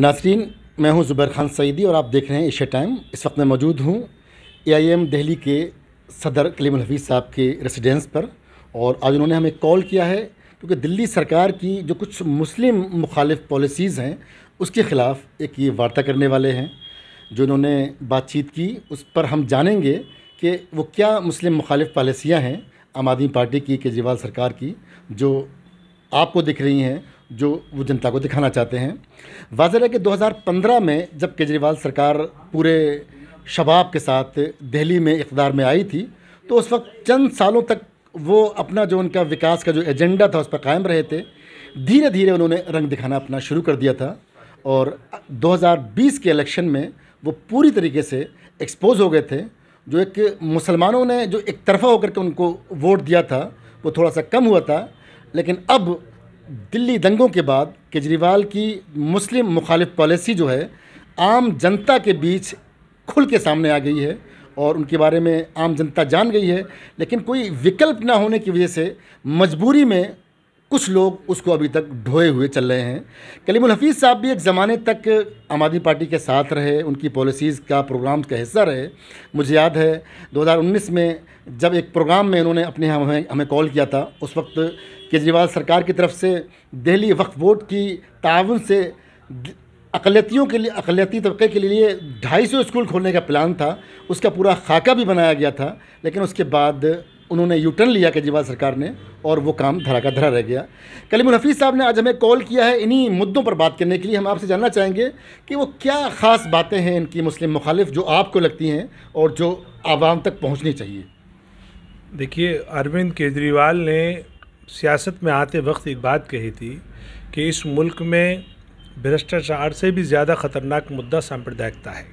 नासरीन मैं हूं ज़ुबैर खान सईदी और आप देख रहे हैं एशिया टाइम इस वक्त मैं मौजूद हूं एआईएम दिल्ली के सदर कलीम हफीज़ साहब के रेसिडेंस पर और आज उन्होंने हमें कॉल किया है क्योंकि दिल्ली सरकार की जो कुछ मुस्लिम मुखालिफ पॉलिसीज़ हैं उसके ख़िलाफ़ एक ये वार्ता करने वाले हैं जो इन्होंने बातचीत की उस पर हम जानेंगे कि वो क्या मुस्लिम मुखालिफ पॉलिसियाँ हैं आम आदमी पार्टी की केजरीवाल सरकार की जो आपको दिख रही हैं जो वो जनता को दिखाना चाहते हैं वाजह है कि 2015 में जब केजरीवाल सरकार पूरे शबाब के साथ दिल्ली में इकदार में आई थी तो उस वक्त चंद सालों तक वो अपना जो उनका विकास का जो एजेंडा था उस पर कायम रहे थे धीरे धीरे उन्होंने रंग दिखाना अपना शुरू कर दिया था और 2020 के इलेक्शन में वो पूरी तरीके से एक्सपोज हो गए थे जो एक मुसलमानों ने जो एक तरफा होकर के उनको वोट दिया था वो थोड़ा सा कम हुआ था लेकिन अब दिल्ली दंगों के बाद केजरीवाल की मुस्लिम मुखालिफ पॉलिसी जो है आम जनता के बीच खुल के सामने आ गई है और उनके बारे में आम जनता जान गई है लेकिन कोई विकल्प ना होने की वजह से मजबूरी में कुछ लोग उसको अभी तक ढोए हुए चल रहे हैं कलीमुल हफीज़ साहब भी एक ज़माने तक आम आदमी पार्टी के साथ रहे उनकी पॉलिसीज़ का प्रोग्राम का हिस्सा रहे मुझे याद है 2019 में जब एक प्रोग्राम में उन्होंने अपने हमें हमें कॉल किया था उस वक्त केजरीवाल सरकार की तरफ से दिल्ली वक्फ बोर्ड की ताउन से अकलीतियों के लिए अकलीती तबके के लिए ढाई सौ स्कूल खोलने का प्लान था उसका पूरा खाका भी बनाया गया था लेकिन उसके बाद उन्होंने यूटर्न लिया केजरीवाल सरकार ने और वो काम धरा का धरा रह गया कलीम हफीज़ साहब ने आज हमें कॉल किया है इन्हीं मुद्दों पर बात करने के लिए हम आपसे जानना चाहेंगे कि वो क्या ख़ास बातें हैं इनकी मुस्लिम मुखालिफ जो आपको लगती हैं और जो आवाम तक पहुँचनी चाहिए देखिए अरविंद केजरीवाल ने सियासत में आते वक्त एक बात कही थी कि इस मुल्क में भ्रष्टाचार से भी ज़्यादा ख़तरनाक मुद्दा सांप्रदायिकता है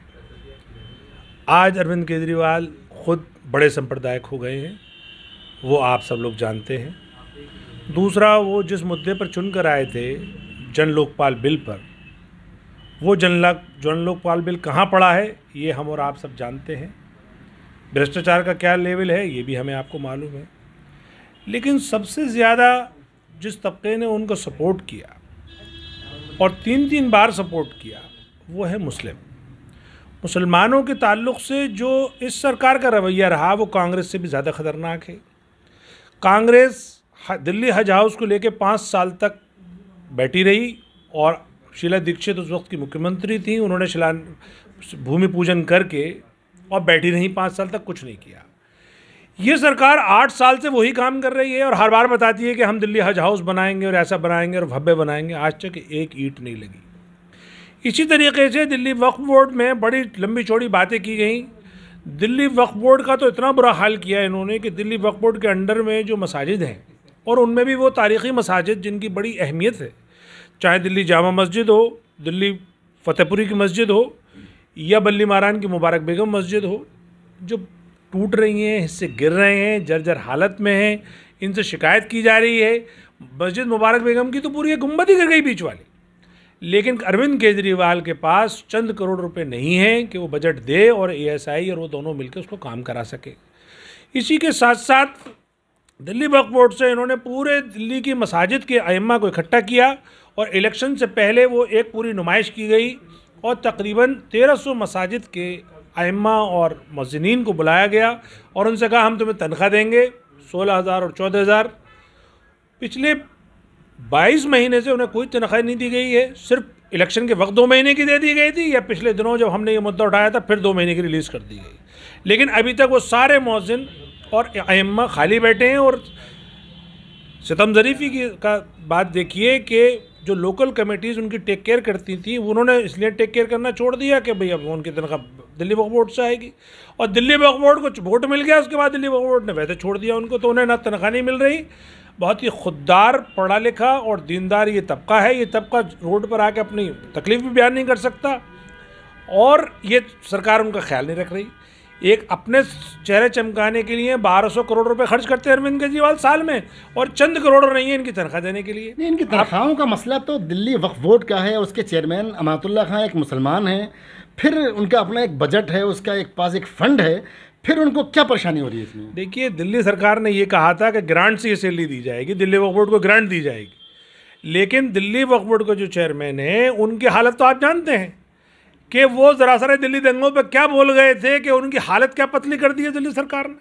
आज अरविंद केजरीवाल खुद बड़े सांप्रदायिक हो गए हैं वो आप सब लोग जानते हैं दूसरा वो जिस मुद्दे पर चुन कर आए थे जन लोकपाल बिल पर वो जन जन लोकपाल बिल कहाँ पड़ा है ये हम और आप सब जानते हैं भ्रष्टाचार का क्या लेवल है ये भी हमें आपको मालूम है लेकिन सबसे ज़्यादा जिस तबके ने उनको सपोर्ट किया और तीन तीन बार सपोर्ट किया वो है मुस्लिम मुसलमानों के ताल्लुक से जो इस सरकार का रवैया रहा वो कांग्रेस से भी ज़्यादा ख़तरनाक है कांग्रेस दिल्ली हज हाउस को लेकर पाँच साल तक बैठी रही और शीला दीक्षित उस वक्त की मुख्यमंत्री थी उन्होंने शिला भूमि पूजन करके और बैठी रहीं पाँच साल तक कुछ नहीं किया ये सरकार आठ साल से वही काम कर रही है और हर बार बताती है कि हम दिल्ली हज हाउस बनाएंगे और ऐसा बनाएंगे और भव्य बनाएंगे आज तक एक ईट नहीं लगी इसी तरीके से दिल्ली वक्फ बोर्ड में बड़ी लंबी चौड़ी बातें की गई दिल्ली वक्फ बोर्ड का तो इतना बुरा हाल किया इन्होंने कि दिल्ली वक्फ बोर्ड के अंडर में जो मसाजिद हैं और उनमें भी वो तारीख़ी मसाजिद जिनकी बड़ी अहमियत है चाहे दिल्ली जामा मस्जिद हो दिल्ली फतेहपुरी की मस्जिद हो या बल्ली मारान की मुबारक बेगम मस्जिद हो जो टूट रही हैं हिस्से गिर रहे हैं जर्जर हालत में हैं इनसे शिकायत की जा रही है मस्जिद मुबारक बेगम की तो पूरी गुम्बद ही गिर गई बीच वाली लेकिन अरविंद केजरीवाल के पास चंद करोड़ रुपए नहीं हैं कि वो बजट दे और एएसआई और वो दोनों मिलकर उसको काम करा सके इसी के साथ साथ दिल्ली वक्फ बोर्ड से इन्होंने पूरे दिल्ली की मसाजिद के अम्मा को इकट्ठा किया और इलेक्शन से पहले वो एक पूरी नुमाइश की गई और तकरीबन 1300 मसाजिद के आइम्मा और मजनिन को बुलाया गया और उनसे कहा हम तुम्हें तनख्वाह देंगे सोलह हज़ार और चौदह हज़ार पिछले बाईस महीने से उन्हें कोई तनख्वाह नहीं दी गई है सिर्फ इलेक्शन के वक्त दो महीने की दे दी गई थी या पिछले दिनों जब हमने ये मुद्दा उठाया था फिर दो महीने की रिलीज़ कर दी गई लेकिन अभी तक वो सारे मौजिन और अम्मा खाली बैठे हैं और सितम जरीफी की का बात देखिए कि जो लोकल कमेटीज़ उनकी टेक केयर करती थी उन्होंने इसलिए टेक केयर करना छोड़ दिया कि अब उनकी तनख्वाह दिल्ली वक्फ बोर्ड से आएगी और दिल्ली वक्फ बोर्ड को वोट मिल गया उसके बाद दिल्ली वक्फ बोर्ड ने वैसे छोड़ दिया उनको तो उन्हें ना तनख्वाह नहीं मिल रही बहुत ही खुददार पढ़ा लिखा और दीनदार ये तबका है ये तबका रोड पर आके अपनी तकलीफ़ भी बयान नहीं कर सकता और ये सरकार उनका ख्याल नहीं रख रही एक अपने चेहरे चमकाने के लिए 1200 करोड़ रुपए खर्च करते हैं अरविंद केजरीवाल साल में और चंद करोड़ नहीं है इनकी तनख्वाह देने के लिए नहीं इनकी तनख्वाहों का मसला तो दिल्ली वक्फ बोर्ड का है उसके चेयरमैन अमातुल्ला खान एक मुसलमान हैं फिर उनका अपना एक बजट है उसका एक पास एक फंड है फिर उनको क्या परेशानी हो रही है इसमें देखिए दिल्ली सरकार ने यह कहा था कि ग्रांट से ये सैलरी दी जाएगी दिल्ली वक्फ बोर्ड को ग्रांट दी जाएगी लेकिन दिल्ली वक्फ बोर्ड का जो चेयरमैन है उनकी हालत तो आप जानते हैं कि वो जरा सारे दिल्ली दंगों पर क्या बोल गए थे कि उनकी हालत क्या पतली कर दी है दिल्ली सरकार ने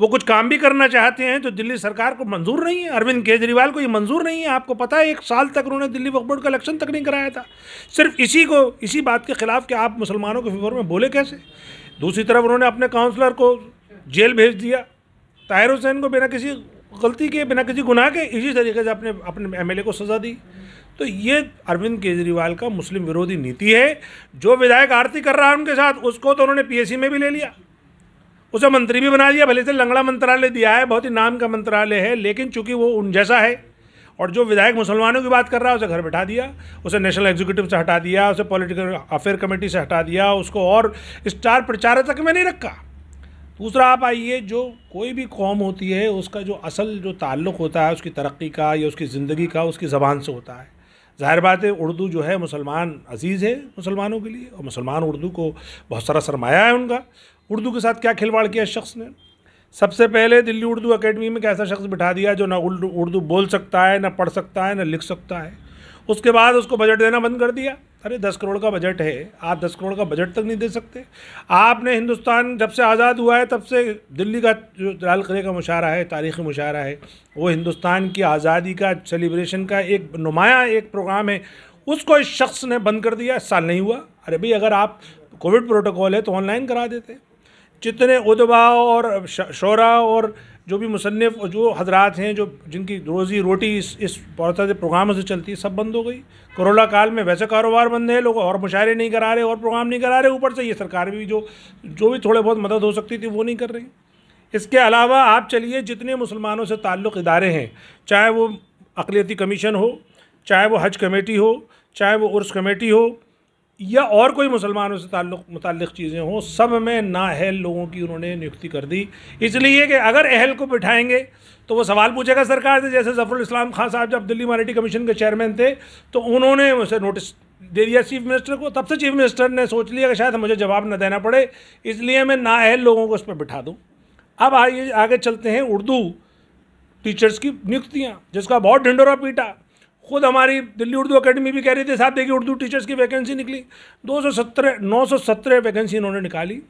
वो कुछ काम भी करना चाहते हैं तो दिल्ली सरकार को मंजूर नहीं है अरविंद केजरीवाल को ये मंजूर नहीं है आपको पता है एक साल तक उन्होंने दिल्ली वक्फ बोर्ड का इलेक्शन तक नहीं कराया था सिर्फ इसी को इसी बात के खिलाफ कि आप मुसलमानों के फेवर में बोले कैसे दूसरी तरफ उन्होंने अपने काउंसलर को जेल भेज दिया ताहिर हुसैन को बिना किसी गलती के बिना किसी गुनाह के इसी तरीके से अपने अपने एमएलए को सज़ा दी तो ये अरविंद केजरीवाल का मुस्लिम विरोधी नीति है जो विधायक आरती कर रहा है उनके साथ उसको तो उन्होंने पीएसी में भी ले लिया उसे मंत्री भी बना दिया भले से लंगड़ा मंत्रालय दिया है बहुत ही नाम का मंत्रालय है लेकिन चूंकि वो उन जैसा है और जो विधायक मुसलमानों की बात कर रहा है उसे घर बैठा दिया उसे नेशनल एग्जीक्यूटिव से हटा दिया उसे पॉलिटिकल अफेयर कमेटी से हटा दिया उसको और स्टार प्रचारक तक में नहीं रखा दूसरा आप आइए जो कोई भी कौम होती है उसका जो असल जो ताल्लुक़ होता है उसकी तरक्की का या उसकी ज़िंदगी का उसकी ज़बान से होता है ज़ाहिर बात है उर्दू जो है मुसलमान अजीज़ है मुसलमानों के लिए और मुसलमान उर्दू को बहुत सारा सरमाया है उनका उर्दू के साथ क्या खिलवाड़ किया शख्स ने सबसे पहले दिल्ली उर्दू अकेडमी में एक ऐसा शख्स बिठा दिया जो ना उर्दू बोल सकता है ना पढ़ सकता है ना लिख सकता है उसके बाद उसको बजट देना बंद कर दिया अरे दस करोड़ का बजट है आप दस करोड़ का बजट तक नहीं दे सकते आपने हिंदुस्तान जब से आज़ाद हुआ है तब से दिल्ली का जो लाल किले का मुशारा है तारीख़ी मुशारा है वो हिंदुस्तान की आज़ादी का सेलिब्रेशन का एक नुमाया एक प्रोग्राम है उसको इस शख्स ने बंद कर दिया साल नहीं हुआ अरे भाई अगर आप कोविड प्रोटोकॉल है तो ऑनलाइन करा देते जितने उदबा और शोरा और जो भी मुसनफ़ जो हजरात हैं जो जिनकी रोज़ी रोटी इस इस बहुत प्रोग्रामों से चलती है सब बंद हो गई कोरोना काल में वैसे कारोबार बंद है लोग और मुशायरे नहीं करा रहे और प्रोग्राम नहीं करा रहे ऊपर से ये सरकार भी जो जो भी थोड़े बहुत मदद हो सकती थी वो नहीं कर रही इसके अलावा आप चलिए जितने मुसलमानों से ताल्लुक़ इदारे हैं चाहे वो अकलीती कमीशन हो चाहे वो हज कमेटी हो चाहे वो उर्स कमेटी हो या और कोई मुसलमानों से ताल्लुक मुतल चीज़ें हों सब में नाअहल लोगों की उन्होंने नियुक्ति कर दी इसलिए कि अगर अहल को बिठाएंगे तो वो सवाल पूछेगा सरकार से जैसे जफरुल इस्लाम खान साहब जब दिल्ली मराठी कमीशन के चेयरमैन थे तो उन्होंने उसे नोटिस दे दिया चीफ मिनिस्टर को तब से चीफ मिनिस्टर ने सोच लिया कि शायद मुझे जवाब न देना पड़े इसलिए मैं नाअहल लोगों को उस पर बिठा दूँ अब आइए आगे चलते हैं उर्दू टीचर्स की नियुक्तियाँ जिसका बहुत ढिंडोरा पीटा खुद हमारी दिल्ली उर्दू अकेडमी भी कह रही थी साहब देखिए उर्दू टीचर्स की वैकेंसी निकली दो सौ सत्रह नौ सौ सत्रह वैकेंसी इन्होंने निकाली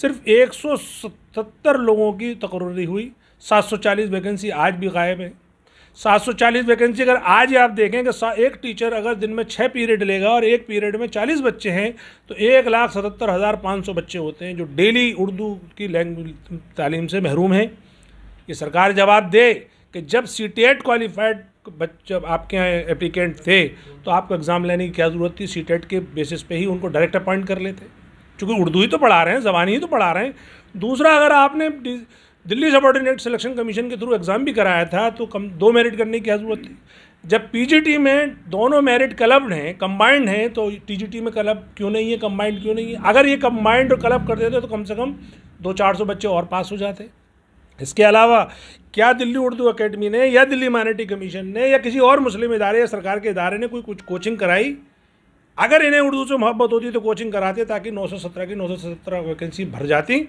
सिर्फ एक सौ सतहत्तर लोगों की तकर्री हुई सात सौ चालीस वैकेंसी आज भी गायब है सात सौ चालीस वैकेंसी अगर आज आप देखें कि एक टीचर अगर दिन में छः पीरियड लेगा और एक पीरियड में चालीस बच्चे हैं तो एक लाख सतहत्तर हज़ार पाँच सौ बच्चे होते हैं जो डेली उर्दू की लैंग्वेज तालीम से महरूम हैं ये सरकार जवाब दे कि जब सी टी एट क्वालिफाइड बच्चे आपके यहाँ एप्लीकेंट थे तो आपको एग्ज़ाम लेने की क्या ज़रूरत थी सी e के बेसिस पे ही उनको डायरेक्ट अपॉइंट कर लेते चूँकि उर्दू ही तो पढ़ा रहे हैं ज़बानी ही तो पढ़ा रहे हैं दूसरा अगर आपने दिल्ली सबॉर्डिनेट सिलेक्शन कमीशन के थ्रू एग्ज़ाम भी कराया था तो कम दो मेरिट करने की क्या ज़रूरत थी जब पीजीटी में दोनों मेरिट क्लब हैं कंबाइंड हैं तो टीजीटी में क्लब क्यों नहीं है कंबाइंड क्यों नहीं है अगर ये कंबाइंड और क्लब कर देते तो कम से कम दो चार सौ बच्चे और पास हो जाते इसके अलावा क्या दिल्ली उर्दू अकेडमी ने या दिल्ली माइनॉरिटी कमीशन ने या किसी और मुस्लिम इदारे या सरकार के इदारे ने कोई कुछ कोचिंग कराई अगर इन्हें उर्दू से मोहब्बत होती तो कोचिंग कराते ताकि 917 की 917 वैकेंसी भर जाती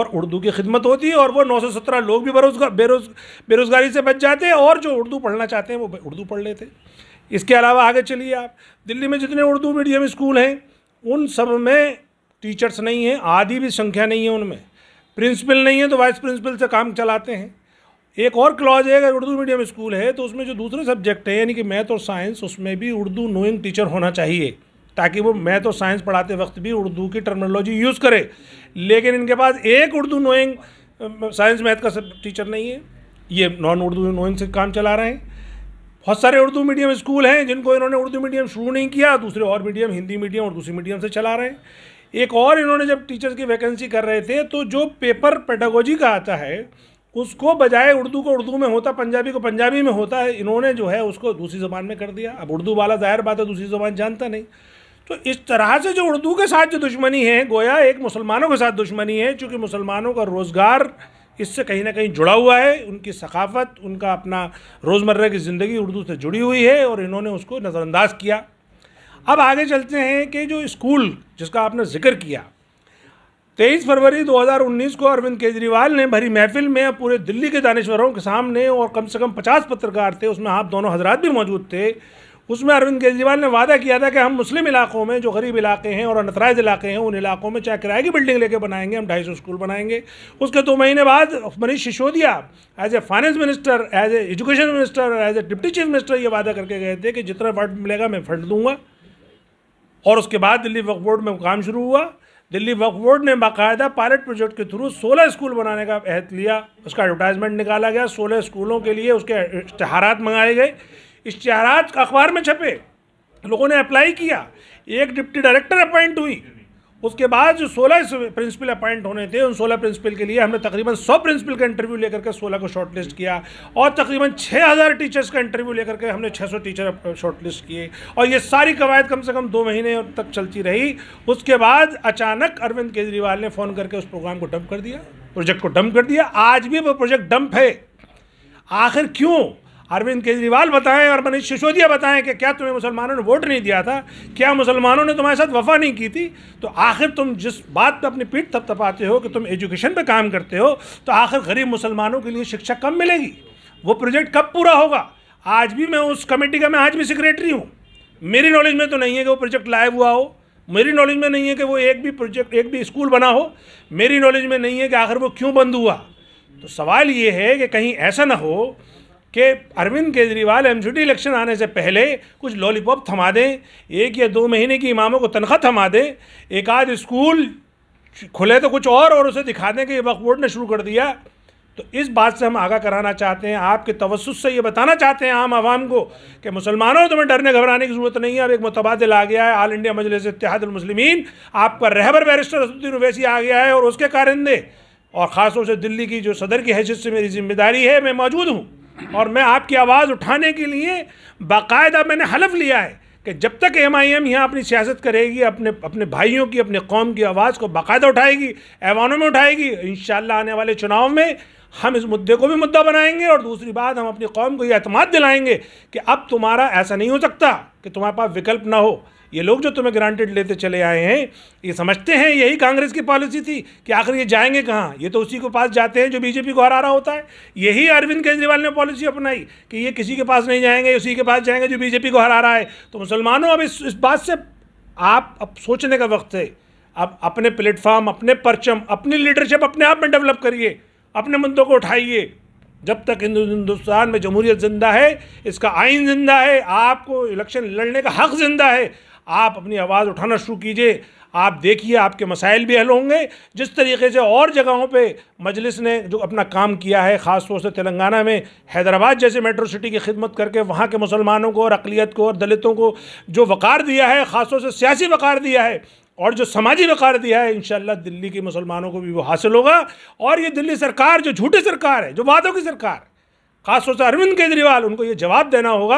और उर्दू की खिदमत होती और वो 917 लोग भी बेरोजगार बेरोज बेरोज़गारी से बच जाते और जो उर्दू पढ़ना चाहते हैं वो उर्दू पढ़ लेते इसके अलावा आगे चलिए आप दिल्ली में जितने उर्दू मीडियम स्कूल हैं उन सब में टीचर्स नहीं हैं आधी भी संख्या नहीं है उनमें प्रिंसिपल नहीं है तो वाइस प्रिंसिपल से काम चलाते हैं एक और क्लॉज है अगर उर्दू मीडियम स्कूल है तो उसमें जो दूसरे सब्जेक्ट है यानी कि मैथ और साइंस उसमें भी उर्दू नोइंग टीचर होना चाहिए ताकि वो मैथ और साइंस पढ़ाते वक्त भी उर्दू की टर्मिनोलॉजी यूज़ करे लेकिन इनके पास एक उर्दू नोइंग साइंस मैथ का टीचर नहीं है ये नॉन उर्दू नोइंग से काम चला रहे हैं बहुत सारे उर्दू मीडियम स्कूल हैं जिनको इन्होंने उर्दू मीडियम शुरू नहीं किया दूसरे और मीडियम हिंदी मीडियम और दूसरी मीडियम से चला रहे हैं एक और इन्होंने जब टीचर की वैकेंसी कर रहे थे तो जो पेपर पेडागोजी का आता है उसको बजाय उर्दू को उर्दू में होता पंजाबी को पंजाबी में होता है इन्होंने जो है उसको दूसरी ज़बान में कर दिया अब उर्दू वाला ज़ाहिर बात है दूसरी ज़बान जानता नहीं तो इस तरह से जो उर्दू के साथ जो दुश्मनी है गोया एक मुसलमानों के साथ दुश्मनी है चूँकि मुसलमानों का रोज़गार इससे कहीं ना कहीं जुड़ा हुआ है उनकी सकाफ़त उनका अपना रोज़मर्रा की ज़िंदगी उर्दू से जुड़ी हुई है और इन्होंने उसको नज़रअंदाज किया अब आगे चलते हैं कि जो स्कूल जिसका आपने जिक्र किया तेईस फरवरी 2019 को अरविंद केजरीवाल ने भरी महफिल में पूरे दिल्ली के दानश्वरों के सामने और कम से कम 50 पत्रकार थे उसमें आप दोनों हजरात भी मौजूद थे उसमें अरविंद केजरीवाल ने वादा किया था कि हम मुस्लिम इलाकों में जो गरीब इलाके हैं और अनतराज इलाके हैं उन इलाकों में चाहे किराए की बिल्डिंग लेके बनाएंगे हम ढाई सौ स्कूल बनाएंगे उसके दो महीने बाद Manish Sisodia as a finance minister as a education minister as a deputy chief minister ये वादा करके गए थे कि जितना फंड मिलेगा मैं फंड दूंगा और उसके बाद दिल्ली वक्फ बोर्ड में काम शुरू हुआ दिल्ली वक्फ बोर्ड ने बाकायदा पायलट प्रोजेक्ट के थ्रू 16 स्कूल बनाने का अहद लिया उसका एडवर्टाइजमेंट निकाला गया 16 स्कूलों के लिए उसके इश्तहारात मंगाए गए इश्तहारात अखबार में छपे लोगों ने अप्लाई किया एक डिप्टी डायरेक्टर अपॉइंट हुई उसके बाद जो सोलह प्रिंसिपल अपॉइंट होने थे उन सोलह प्रिंसिपल के लिए हमने तकरीबन सौ प्रिंसिपल का इंटरव्यू लेकर के सोलह को शॉर्टलिस्ट लिस्ट किया और तकरीबन छः हज़ार टीचर्स का इंटरव्यू लेकर के हमने छः सौ टीचर शॉर्ट लिस्ट किए और ये सारी कवायद कम से कम दो महीने तक चलती रही उसके बाद अचानक अरविंद केजरीवाल ने फ़ोन करके उस प्रोग्राम को डंप कर दिया प्रोजेक्ट को डंप कर दिया आज भी वो प्रोजेक्ट डंप है आखिर क्यों अरविंद केजरीवाल बताएं और मनीष सिसोदिया बताएं कि क्या तुम्हें मुसलमानों ने वोट नहीं दिया था क्या मुसलमानों ने तुम्हारे साथ वफा नहीं की थी तो आखिर तुम जिस बात पर अपनी पीठ थपथपाते हो कि तुम एजुकेशन पर काम करते हो तो आखिर गरीब मुसलमानों के लिए शिक्षा कम मिलेगी वो प्रोजेक्ट कब पूरा होगा आज भी मैं उस कमेटी का मैं आज भी सेक्रेटरी हूँ मेरी नॉलेज में तो नहीं है कि वो प्रोजेक्ट लाइव हुआ हो मेरी नॉलेज में नहीं है कि वो एक भी प्रोजेक्ट एक भी स्कूल बना हो मेरी नॉलेज में नहीं है कि आखिर वो क्यों बंद हुआ तो सवाल ये है कि कहीं ऐसा ना हो कि अरविंद केजरीवाल एम इलेक्शन आने से पहले कुछ लॉलीपॉप थमा दें एक या दो महीने की इमामों को तनख्वाह थमा दें एक आध स्कूल खुले तो कुछ और और उसे दिखा दें कि वक्त बोर्ड ने शुरू कर दिया तो इस बात से हम आगाह कराना चाहते हैं आपके तवसुस से ये बताना चाहते हैं आम आवाम को कि मुसलमानों तुम्हें डरने घबराने की ज़रूरत नहीं है अब एक मुतबादल आ गया है आल इंडिया मजलिस इतिहादमसलिमिन आपका रहबर बैरिस्टर असदुद्दीन उवैसी आ गया है और उसके कारिंदे और ख़ासतौर से दिल्ली की जो सदर की हैसियत से मेरी जिम्मेदारी है मैं मौजूद हूँ और मैं आपकी आवाज़ उठाने के लिए बाकायदा मैंने हलफ लिया है कि जब तक एम आई एम यहाँ अपनी सियासत करेगी अपने अपने भाइयों की अपने कौम की आवाज़ को बाकायदा उठाएगी ऐवानों में उठाएगी इन आने वाले चुनाव में हम इस मुद्दे को भी मुद्दा बनाएंगे और दूसरी बात हम अपनी कौम को यह अतमाद दिलाएंगे कि अब तुम्हारा ऐसा नहीं हो सकता कि तुम्हारे पास विकल्प ना हो ये लोग जो तुम्हें ग्रांटेड लेते चले आए हैं ये समझते हैं यही कांग्रेस की पॉलिसी थी कि आखिर ये जाएंगे कहाँ ये तो उसी के पास जाते हैं जो बीजेपी को हरा रहा होता है यही अरविंद केजरीवाल ने पॉलिसी अपनाई कि ये किसी के पास नहीं जाएंगे उसी के पास जाएंगे जो बीजेपी को हरा रहा है तो मुसलमानों अब इस, इस बात से आप अब सोचने का वक्त है आप अपने प्लेटफॉर्म अपने परचम अपनी लीडरशिप अपने आप में डेवलप करिए अपने मुद्दों को उठाइए जब तक हिंदुस्तान में जमहूरियत जिंदा है इसका आइन जिंदा है आपको इलेक्शन लड़ने का हक जिंदा है आप अपनी आवाज़ उठाना शुरू कीजिए आप देखिए आपके मसाइल भी हल होंगे जिस तरीके से और जगहों पे मजलिस ने जो अपना काम किया है ख़ास तौर से तेलंगाना में हैदराबाद जैसे मेट्रो सिटी की खिदमत करके वहाँ के मुसलमानों को और अकलीत को और दलितों को जो वक़ार दिया है ख़ास तौर से सियासी वक़ार दिया है और जो समाजी वकार दिया है इन दिल्ली के मुसलमानों को भी वो हासिल होगा और ये दिल्ली सरकार जो झूठी सरकार है जो वादों की सरकार खासतौर से अरविंद केजरीवाल उनको ये जवाब देना होगा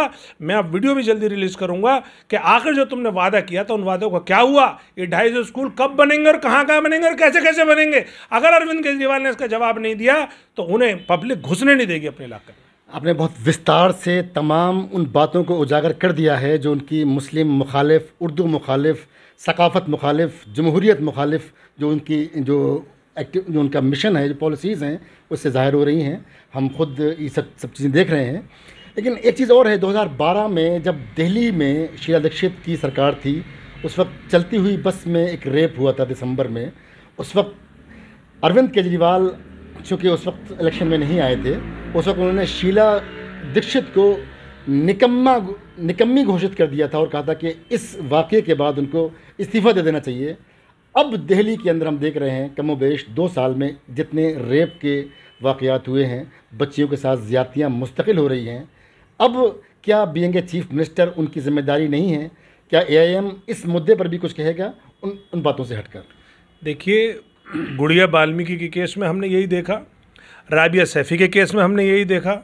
मैं अब वीडियो भी जल्दी रिलीज़ करूँगा कि आखिर जो तुमने वादा किया था उन वादों का क्या हुआ ये ढाई सौ स्कूल कब बनेंगे और कहाँ कहाँ बनेंगे और कैसे कैसे बनेंगे अगर अरविंद केजरीवाल ने इसका जवाब नहीं दिया तो उन्हें पब्लिक घुसने नहीं देगी अपने इलाके में आपने बहुत विस्तार से तमाम उन बातों को उजागर कर दिया है जो उनकी मुस्लिम मुखालिफ उर्दू मुखालिफ सकाफ़त मुखालिफ जमहूरीत मुखालिफ जो उनकी जो एक्टिव जो उनका मिशन है जो पॉलिसीज़ हैं उससे ज़ाहिर हो रही हैं हम खुद ये सब सब चीज़ें देख रहे हैं लेकिन एक चीज़ और है 2012 में जब दिल्ली में शीला दीक्षित की सरकार थी उस वक्त चलती हुई बस में एक रेप हुआ था दिसंबर में उस वक्त अरविंद केजरीवाल चूँकि उस वक्त इलेक्शन में नहीं आए थे उस वक्त उन्होंने शीला दीक्षित को निकम्मा निकम्मी घोषित कर दिया था और कहा था कि इस वाक़े के बाद उनको इस्तीफ़ा दे देना चाहिए अब दिल्ली के अंदर हम देख रहे हैं कमोबेश दो साल में जितने रेप के वाकयात हुए हैं बच्चियों के साथ ज़्यादतियाँ मुस्तकिल हो रही हैं अब क्या बींग चीफ़ मिनिस्टर उनकी ज़िम्मेदारी नहीं है क्या एआईएम इस मुद्दे पर भी कुछ कहेगा उन उन बातों से हटकर देखिए गुड़िया बाल्मीकि के केस में हमने यही देखा राबिया सैफ़ी के केस में हमने यही देखा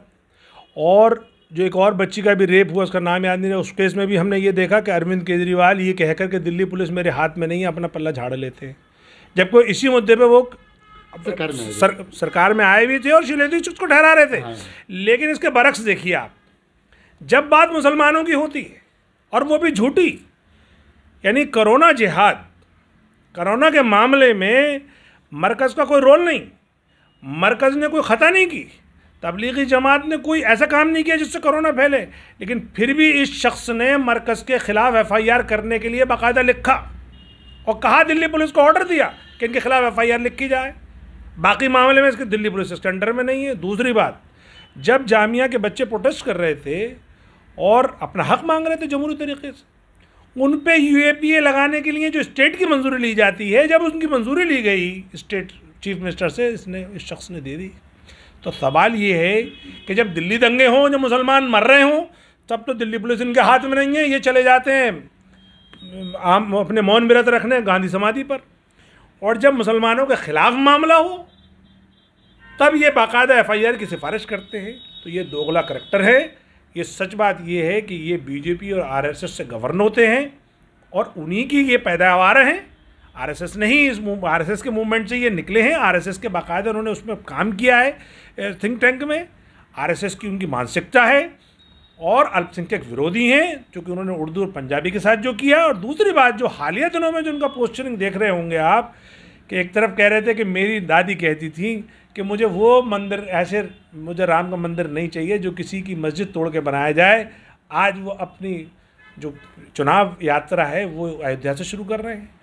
और जो एक और बच्ची का भी रेप हुआ उसका नाम याद नहीं रहा उस केस में भी हमने ये देखा कि अरविंद केजरीवाल ये कहकर के दिल्ली पुलिस मेरे हाथ में नहीं है अपना पल्ला झाड़ लेते हैं जबकि इसी मुद्दे पे वो सरकार तो में सर, सरकार में आए भी थे और शिलेंद्र उसको ठहरा रहे थे हाँ। लेकिन इसके बरक्स देखिए आप जब बात मुसलमानों की होती है और वो भी झूठी यानी करोना जिहाद करोना के मामले में मरकज़ का कोई रोल नहीं मरकज़ ने कोई ख़ता नहीं की तबलीगी जमात ने कोई ऐसा काम नहीं किया जिससे कोरोना फैले लेकिन फिर भी इस शख्स ने मरकज़ के ख़िलाफ़ एफ़ आई आर करने के लिए बाकायदा लिखा और कहा दिल्ली पुलिस को ऑर्डर दिया कि इनके ख़िलाफ़ एफ़ आई आर लिखी जाए बाकी मामले में इसके दिल्ली पुलिस इसके अंडर में नहीं है दूसरी बात जब जामिया के बच्चे प्रोटेस्ट कर रहे थे और अपना हक मांग रहे थे जमहूरी तरीके से उन पर यू ए पी ए लगाने के लिए जो स्टेट की मंजूरी ली जाती है जब उनकी मंजूरी ली गई स्टेट चीफ मिनिस्टर से इसने इस शख्स ने दे दी तो सवाल ये है कि जब दिल्ली दंगे हों जब मुसलमान मर रहे हों तब तो दिल्ली पुलिस इनके हाथ में नहीं है ये चले जाते हैं आम अपने मौन व्रत रखने गांधी समाधि पर और जब मुसलमानों के ख़िलाफ़ मामला हो तब ये बाकायदा एफआईआर की सिफारिश करते हैं तो ये दोगला करेक्टर है ये सच बात ये है कि ये बीजेपी और आरएसएस से गवर्न होते हैं और उन्हीं की ये पैदावार हैं आरएसएस नहीं इस आरएसएस के मूवमेंट से ये निकले हैं आरएसएस के बाकायदा उन्होंने उसमें काम किया है थिंक टैंक में आरएसएस की उनकी मानसिकता है और अल्पसंख्यक विरोधी हैं चूँकि उन्होंने उर्दू और पंजाबी के साथ जो किया और दूसरी बात जो हालिया दिनों में जो उनका पोस्चरिंग देख रहे होंगे आप कि एक तरफ कह रहे थे कि मेरी दादी कहती थी कि मुझे वो मंदिर ऐसे मुझे राम का मंदिर नहीं चाहिए जो किसी की मस्जिद तोड़ के बनाया जाए आज वो अपनी जो चुनाव यात्रा है वो अयोध्या से शुरू कर रहे हैं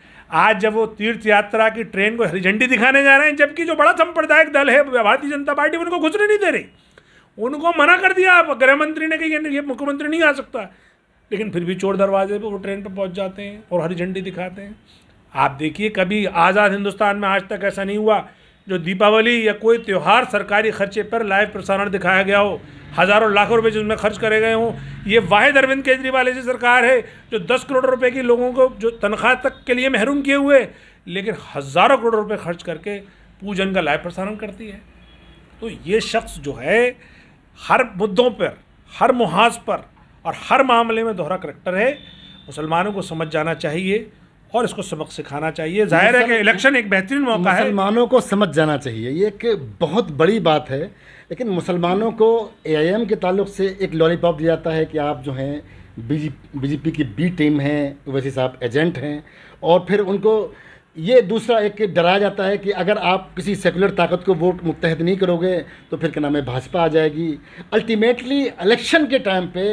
आज जब वो तीर्थ यात्रा की ट्रेन को हरी झंडी दिखाने जा रहे हैं जबकि जो बड़ा सांप्रदायिक दल है भारतीय जनता पार्टी उनको घुसने नहीं दे रही उनको मना कर दिया आप गृह मंत्री ने कहीं ये मुख्यमंत्री नहीं आ सकता लेकिन फिर भी चोर दरवाजे पर वो ट्रेन पर पहुंच जाते हैं और हरी झंडी दिखाते हैं आप देखिए कभी आज़ाद हिंदुस्तान में आज तक ऐसा नहीं हुआ जो दीपावली या कोई त्यौहार सरकारी खर्चे पर लाइव प्रसारण दिखाया गया हो हज़ारों लाखों रुपए जिसमें खर्च करे गए हों ये वाहिद अरविंद केजरीवाल ऐसी सरकार है जो दस करोड़ रुपए की लोगों को जो तनख्वाह तक के लिए महरूम किए हुए लेकिन हज़ारों करोड़ रुपए खर्च करके पूजन का लाइव प्रसारण करती है तो ये शख्स जो है हर मुद्दों पर हर मुहाज पर और हर मामले में दोहरा करेक्टर है मुसलमानों को समझ जाना चाहिए और इसको सबक सिखाना चाहिए जाहिर है कि इलेक्शन एक बेहतरीन मौका है मुसलमानों को समझ जाना चाहिए ये एक बहुत बड़ी बात है लेकिन मुसलमानों को ए के ताल्लुक से एक लॉलीपॉप दिया जाता है कि आप जो हैं बीजेपी की बी टीम हैं वैसे साहब एजेंट हैं और फिर उनको ये दूसरा एक डराया जाता है कि अगर आप किसी सेकुलर ताकत को वोट मुतहद नहीं करोगे तो फिर क्या नाम है भाजपा आ जाएगी अल्टीमेटली इलेक्शन के टाइम पर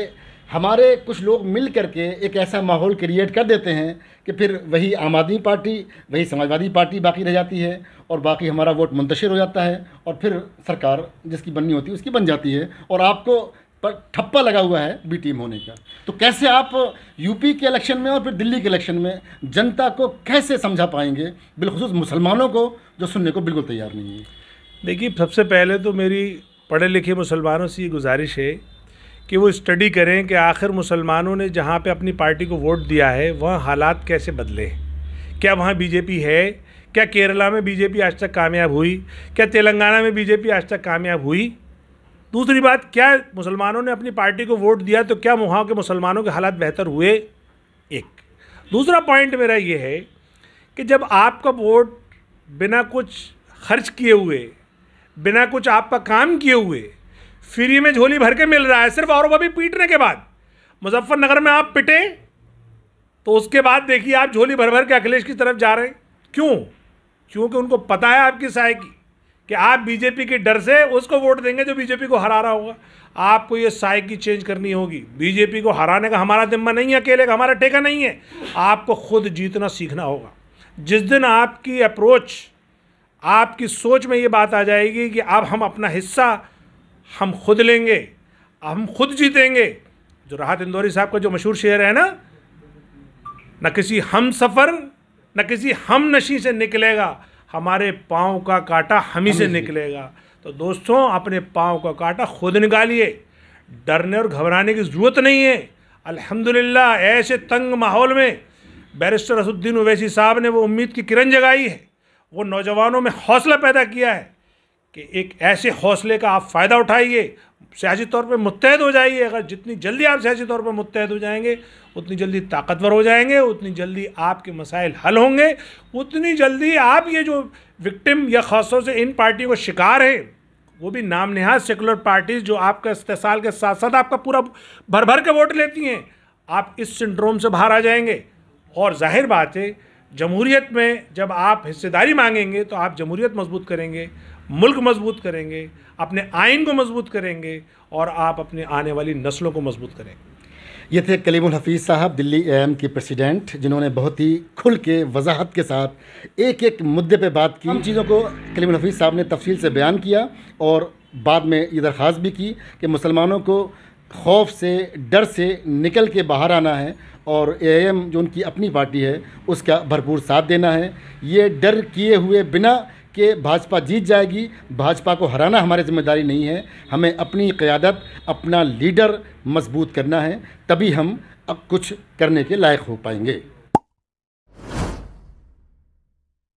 हमारे कुछ लोग मिल करके एक ऐसा माहौल क्रिएट कर देते हैं कि फिर वही आम आदमी पार्टी वही समाजवादी पार्टी बाकी रह जाती है और बाकी हमारा वोट मुंतशिर हो जाता है और फिर सरकार जिसकी बननी होती है उसकी बन जाती है और आपको पर ठप्पा लगा हुआ है बी टीम होने का तो कैसे आप यूपी के इलेक्शन में और फिर दिल्ली के इलेक्शन में जनता को कैसे समझा पाएंगे बिलखसूस मुसलमानों को जो सुनने को बिल्कुल तैयार नहीं है देखिए सबसे पहले तो मेरी पढ़े लिखे मुसलमानों से ये गुजारिश है कि वो स्टडी करें कि आखिर मुसलमानों ने जहाँ पे अपनी पार्टी को वोट दिया है वहाँ हालात कैसे बदले क्या वहाँ बीजेपी है क्या केरला में बीजेपी आज तक कामयाब हुई क्या तेलंगाना में बीजेपी आज तक कामयाब हुई दूसरी बात क्या मुसलमानों ने अपनी पार्टी को वोट दिया तो क्या वहाँ के मुसलमानों के हालात बेहतर हुए एक दूसरा पॉइंट मेरा ये है कि जब आपका वोट बिना कुछ खर्च किए हुए बिना कुछ आपका काम किए हुए फ्री में झोली भर के मिल रहा है सिर्फ और पर पीटने के बाद मुजफ्फरनगर में आप पिटे तो उसके बाद देखिए आप झोली भर भर के अखिलेश की तरफ जा रहे हैं क्यों क्योंकि उनको पता है आपकी साय की कि आप बीजेपी के डर से उसको वोट देंगे जो बीजेपी को हरा रहा होगा आपको ये साय की चेंज करनी होगी बीजेपी को हराने का हमारा जिम्मा नहीं है अकेले का हमारा ठेका नहीं है आपको खुद जीतना सीखना होगा जिस दिन आपकी अप्रोच आपकी सोच में ये बात आ जाएगी कि अब हम अपना हिस्सा हम खुद लेंगे हम खुद जीतेंगे जो राहत इंदौरी साहब का जो मशहूर शेर है ना न किसी हम सफ़र न किसी हम नशी से निकलेगा हमारे पाँव का कांटा हम ही से निकलेगा तो दोस्तों अपने पाँव का काटा खुद निकालिए डरने और घबराने की ज़रूरत नहीं है अल्हम्दुलिल्लाह ऐसे तंग माहौल में बैरिस्टर असुद्दीन ओवैसी साहब ने वो उम्मीद की किरण जगाई है वो नौजवानों में हौसला पैदा किया है कि एक ऐसे हौसले का आप फ़ायदा उठाइए सियासी तौर पर मुतहद हो जाइए अगर जितनी जल्दी आप सियासी तौर पर मुतहद हो जाएंगे उतनी जल्दी ताकतवर हो जाएंगे उतनी जल्दी आपके मसाइल हल होंगे उतनी जल्दी आप ये जो विक्टिम या खासतौर से इन पार्टियों को शिकार है वो भी नाम नहाज सेकुलर पार्टीज़ जो आपका इस्तेसाल के साथ साथ आपका पूरा भर भर के वोट लेती हैं आप इस सिंड्रोम से बाहर आ जाएंगे और जाहिर बात है जमहूरीत में जब आप हिस्सेदारी मांगेंगे तो आप जमहूरीत मजबूत करेंगे मुल्क मजबूत करेंगे अपने आइन को मजबूत करेंगे और आप अपने आने वाली नस्लों को मजबूत करेंगे ये थे कलीम हफीज़ साहब दिल्ली एम के प्रेसिडेंट जिन्होंने बहुत ही खुल के वजाहत के साथ एक एक मुद्दे पे बात की हम चीज़ों को कलीम हफीज़ साहब ने तफसील से बयान किया और बाद में ये दरख्वास्त भी की कि मुसलमानों को खौफ से डर से निकल के बाहर आना है और ए एम जो उनकी अपनी पार्टी है उसका भरपूर साथ देना है ये डर किए हुए बिना कि भाजपा जीत जाएगी भाजपा को हराना हमारी जिम्मेदारी नहीं है हमें अपनी क़्यादत अपना लीडर मजबूत करना है तभी हम अब कुछ करने के लायक हो पाएंगे